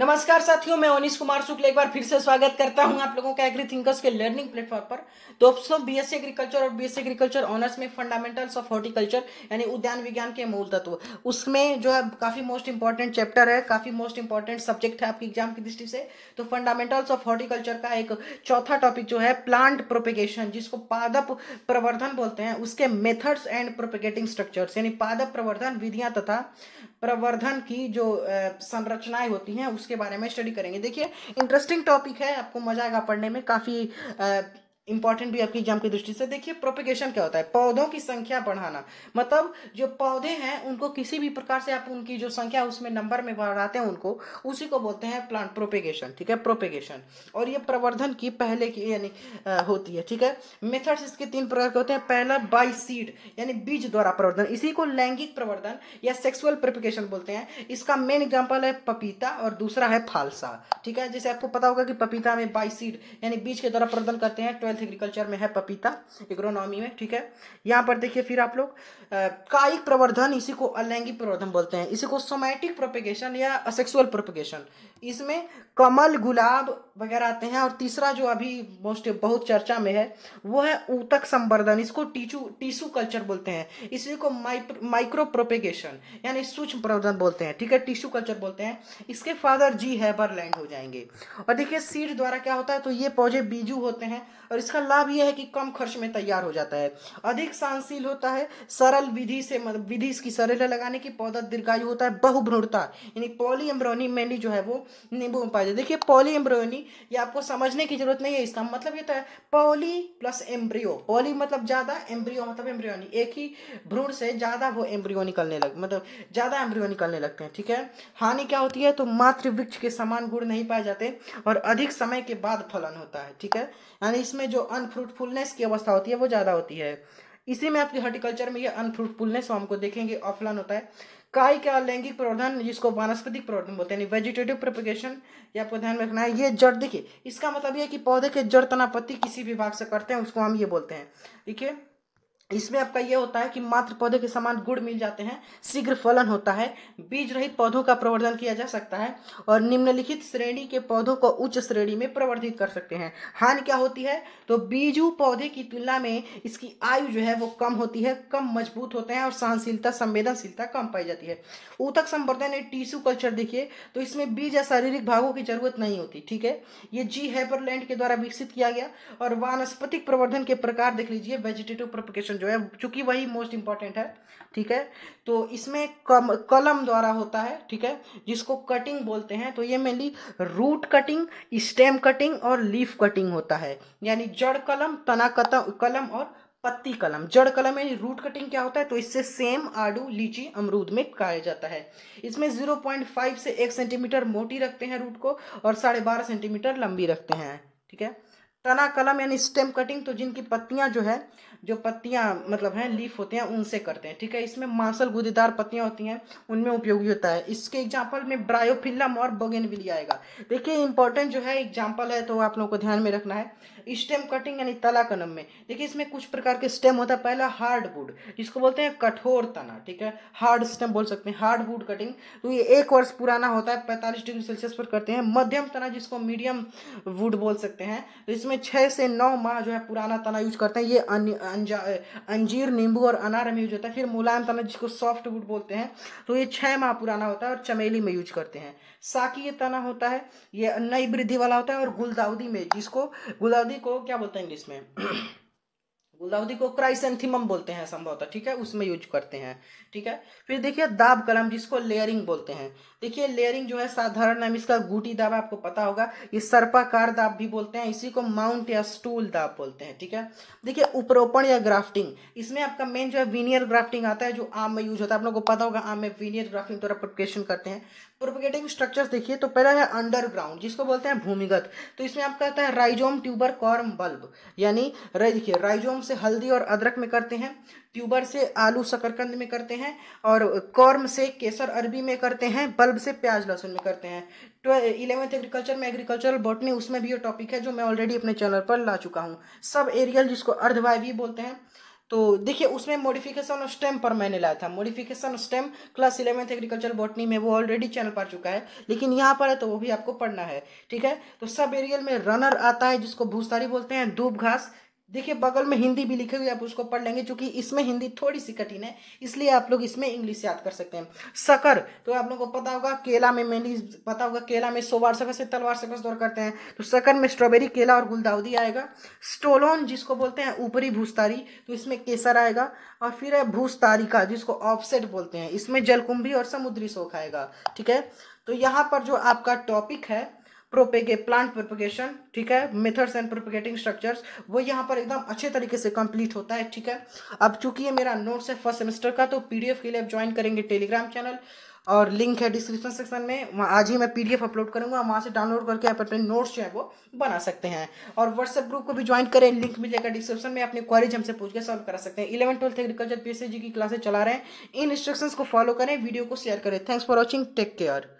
नमस्कार साथियों मैं ओनिस कुमार शुक्ल एक बार फिर से स्वागत करता हूं आप लोगों का एग्री थिंकर्स के लर्निंग प्लेटफॉर्म पर दोस्तों बीएससी एग्रीकल्चर और बीएससी एग्रीकल्चर ऑनर्स में फंडामेंटल्स ऑफ हॉर्टिकल्चर यानी उद्यान विज्ञान के मूल तत्व उसमें जो है काफी मोस्ट इंपॉर्टेंट चैप्टर है काफी मोस्ट इंपॉर्टेंट सब्जेक्ट है आपकी एग्जाम की दृष्टि से तो फंडामेंटल्स ऑफ हॉर्टिकल्चर का एक चौथा टॉपिक जो है प्लांट प्रोपेगेशन जिसको पादप प्रवर्धन बोलते हैं उसके मेथड्स एंड प्रोपेगेटिंग स्ट्रक्चर यानी पादप प्रवर्धन विधियां तथा प्रवर्धन की जो संरचनाएं होती हैं उसके बारे में स्टडी करेंगे देखिए इंटरेस्टिंग टॉपिक है आपको मजा आएगा पढ़ने में काफ़ी इंपॉर्टेंट भी आपकी एग्जाम की दृष्टि से देखिए प्रोपिगेशन क्या होता है पौधों की संख्या बढ़ाना मतलब जो पौधे हैं उनको किसी भी प्रकार से आप उनकी जो संख्या उसमें नंबर में बढ़ाते हैं उनको उसी को बोलते हैं प्लांट प्रोपिगेशन ठीक है प्रोपिगेशन और ये प्रवर्धन की पहले की यानी होती है ठीक है मेथड्स इसके तीन प्रकार के होते हैं पहला बाई सीड यानी बीज द्वारा प्रवर्धन इसी को लैंगिक प्रवर्धन या सेक्सुअल प्रोपिगेशन बोलते हैं इसका मेन एग्जाम्पल है पपीता और दूसरा है फालसा ठीक है जैसे आपको पता होगा कि पपीता में बाई सीड यानी बीज के द्वारा प्रवर्धन करते हैं ट्वेल्थ हेल्थ एग्रीकल्चर में है पपीता इकोनॉमी में ठीक है यहाँ पर देखिए फिर आप लोग कायिक प्रवर्धन इसी को अलैंगिक प्रवर्धन बोलते हैं इसी को सोमैटिक प्रोपेगेशन या असेक्सुअल प्रोपेगेशन इसमें कमल गुलाब वगैरह आते हैं और तीसरा जो अभी मोस्ट बहुत चर्चा में है वो है ऊतक संवर्धन इसको टीचू टीशू कल्चर बोलते हैं इसी को माइक्रो प्रोपेगेशन यानी सूक्ष्म प्रवर्धन बोलते हैं ठीक है टिश्यू कल्चर बोलते हैं इसके फादर जी हैबरलैंड हो जाएंगे और देखिए सीड द्वारा क्या होता है तो ये पौधे बीजू होते हैं और इसका लाभ यह है कि कम खर्च में तैयार हो जाता है अधिक सहनशील होता है सरल विधि से मतलब विधि इसकी सरल लगाने की पौधा दीर्घायु होता है बहुभ्रूणता यानी पॉली एम्ब्रोनी मेनली जो है वो नींबू में पाया जाता देखिए पॉली एम्ब्रियोनी ये आपको समझने की जरूरत नहीं है इसका मतलब ये तो है पॉली प्लस एम्ब्रियो पॉली मतलब ज़्यादा एम्ब्रियो मतलब एम्ब्रियोनी एक ही भ्रूण से ज़्यादा वो एम्ब्रियो निकलने लग मतलब ज़्यादा एम्ब्रियो निकलने लगते हैं ठीक है हानि क्या होती है तो मातृ वृक्ष के समान गुण नहीं पाए जाते और अधिक समय के बाद फलन होता है ठीक है यानी इसमें जो अनफ्रूटफुलनेस की अवस्था होती है वो ज़्यादा होती है इसी में आपकी हॉर्टिकल्चर में ये अनफ्रूटफुलनेस हमको देखेंगे ऑफलाइन होता है काई का लैंगिक प्रवर्धन जिसको वनस्पतिक प्रवर्धन बोलते हैं वेजिटेटिव प्रोपिगेशन या आपको ध्यान में रखना है ये जड़ देखिए इसका मतलब ये है कि पौधे के जड़ तनापत्ति किसी भी भाग से करते हैं उसको हम ये बोलते हैं ठीक है इसमें आपका यह होता है कि मात्र पौधे के समान गुड़ मिल जाते हैं शीघ्र फलन होता है बीज रहित पौधों का प्रवर्धन किया जा सकता है और निम्नलिखित श्रेणी के पौधों को उच्च श्रेणी में प्रवर्धित कर सकते हैं हानि क्या होती है तो बीजू पौधे की तुलना में इसकी आयु जो है वो कम होती है कम मजबूत होते हैं और सहनशीलता संवेदनशीलता कम पाई जाती है ऊतक संवर्धन या टिश्यू कल्चर देखिए तो इसमें बीज या शारीरिक भागों की जरूरत नहीं होती ठीक है ये जी हैपरलैंड के द्वारा विकसित किया गया और वानस्पतिक प्रवर्धन के प्रकार देख लीजिए वेजिटेटिव प्रपोकेशन जो है चूंकि वही मोस्ट इंपॉर्टेंट है ठीक है तो इसमें कम कलम द्वारा होता है ठीक है जिसको कटिंग बोलते हैं तो ये mainly root cutting stem cutting और लीफ कटिंग होता है यानी जड़ कलम तना कतम, कलम और पत्ती कलम जड़ कलम यानी रूट कटिंग क्या होता है तो इससे सेम आड़ू लीची अमरूद में खाया जाता है इसमें 0.5 से 1 सेंटीमीटर मोटी रखते हैं रूट को और साढ़े बारह सेंटीमीटर लंबी रखते हैं ठीक है तना कलम यानी स्टेम कटिंग तो जिनकी पत्तियां जो है जो पत्तियां मतलब हैं लीफ होते हैं उनसे करते हैं ठीक है इसमें मांसल गुदेदार पत्तियां होती हैं उनमें उपयोगी होता है इसके एग्जांपल में ब्रायोफिलम और बोगेनविलिया आएगा देखिए इंपॉर्टेंट जो है एग्जांपल है तो आप लोगों को ध्यान में रखना है स्टेम कटिंग यानी तला कलम में देखिए इसमें कुछ प्रकार के स्टेम होता है पहला हार्डवुड जिसको बोलते हैं कठोर तना ठीक है हार्ड स्टेम बोल सकते हैं हार्डवुड कटिंग तो ये एक वर्ष पुराना होता है पैंतालीस डिग्री सेल्सियस पर करते हैं मध्यम तना जिसको मीडियम वुड बोल सकते हैं तो इसमें इसमें छः से नौ माह जो है पुराना तना यूज करते हैं ये अंजीर नींबू और अनार में यूज होता है फिर मुलायम तना जिसको सॉफ्ट वुड बोलते हैं तो ये छः माह पुराना होता है और चमेली में यूज करते हैं साकी ये तना होता है ये नई वृद्धि वाला होता है और गुलदाउदी में जिसको गुलदाउदी को क्या बोलते हैं इंग्लिश में गुलदाउदी को क्राइसेंथिमम बोलते हैं संभवतः ठीक है उसमें यूज करते हैं ठीक है फिर देखिए दाब कलम जिसको लेयरिंग बोलते हैं देखिए लेयरिंग जो है साधारण नाम इसका गुटी दाब आपको पता होगा ये सर्पाकार दाब भी बोलते हैं इसी को माउंट या स्टूल दाब बोलते हैं ठीक है देखिए उपरोपण या ग्राफ्टिंग इसमें आपका मेन जो है विनियर ग्राफ्टिंग आता है जो आम में यूज होता है आप लोग को पता होगा आम में विनियर ग्राफ्टिंग द्वारा प्रोपगेशन करते हैं प्रोपगेटिंग स्ट्रक्चर देखिए तो पहला है अंडरग्राउंड जिसको बोलते हैं भूमिगत तो इसमें आपका आता है राइजोम ट्यूबर कॉर्म बल्ब यानी देखिए राइजोम से हल्दी और अदरक में करते हैं ट्यूबर से आलू शकरकंद में करते हैं और कॉर्म से केसर अरबी में करते हैं बल्ब से प्याज लहसुन में करते हैं इलेवेंथ एग्रीकल्चर में एग्रीकल्चरल बॉटनी उसमें भी ये टॉपिक है जो मैं ऑलरेडी अपने चैनल पर ला चुका हूँ सब एरियल जिसको अर्धवायवी बोलते हैं तो देखिए उसमें मॉडिफिकेशन ऑफ स्टेम पर मैंने लाया था modification of stem class eleventh agriculture botany में वो ऑलरेडी चैनल पर चुका है लेकिन यहाँ पर है तो वो भी आपको पढ़ना है ठीक है तो सब एरियल में रनर आता है जिसको भूसारी बोलते हैं धूप घास देखिए बगल में हिंदी भी लिखी हुई आप उसको पढ़ लेंगे क्योंकि इसमें हिंदी थोड़ी सी कठिन है इसलिए आप लोग इसमें इंग्लिश याद कर सकते हैं सकर तो आप लोगों को पता होगा केला में मेनली पता होगा केला में सोवार सकस से तलवार सकस दौर करते हैं तो सकर में स्ट्रॉबेरी केला और गुलदाउदी आएगा स्टोलोन जिसको बोलते हैं ऊपरी भूस्तारी तो इसमें केसर आएगा और फिर है भूस्तारिका जिसको ऑफसेट बोलते हैं इसमें जलकुंभी और समुद्री शोक आएगा ठीक है तो यहाँ पर जो आपका टॉपिक है प्रोपेगे प्लांट प्रोपेगेशन ठीक है मेथड्स एंड प्रोपेगेटिंग स्ट्रक्चर्स वो यहाँ पर एकदम अच्छे तरीके से कंप्लीट होता है ठीक है अब चूंकि ये मेरा नोट्स है फर्स्ट सेमेस्टर का तो पीडीएफ के लिए आप ज्वाइन करेंगे टेलीग्राम चैनल और लिंक है डिस्क्रिप्शन सेक्शन में आज ही मैं पीडीएफ अपलोड करूंगा वहाँ से डाउनलोड करके आप अपने नोट्स जो है वो बना सकते हैं और व्हाट्सएप ग्रुप को भी ज्वाइन करें लिंक मिलेगा डिस्क्रिप्शन में अपनी क्वारीज हमसे पूछ के सॉल्व करा सकते हैं इलेवन ट्वेल्थ एग्रीकल्चर पी की क्लासेस चला रहे हैं इन इंस्ट्रक्शन को फॉलो करें वीडियो को शेयर करें thanks for watching take care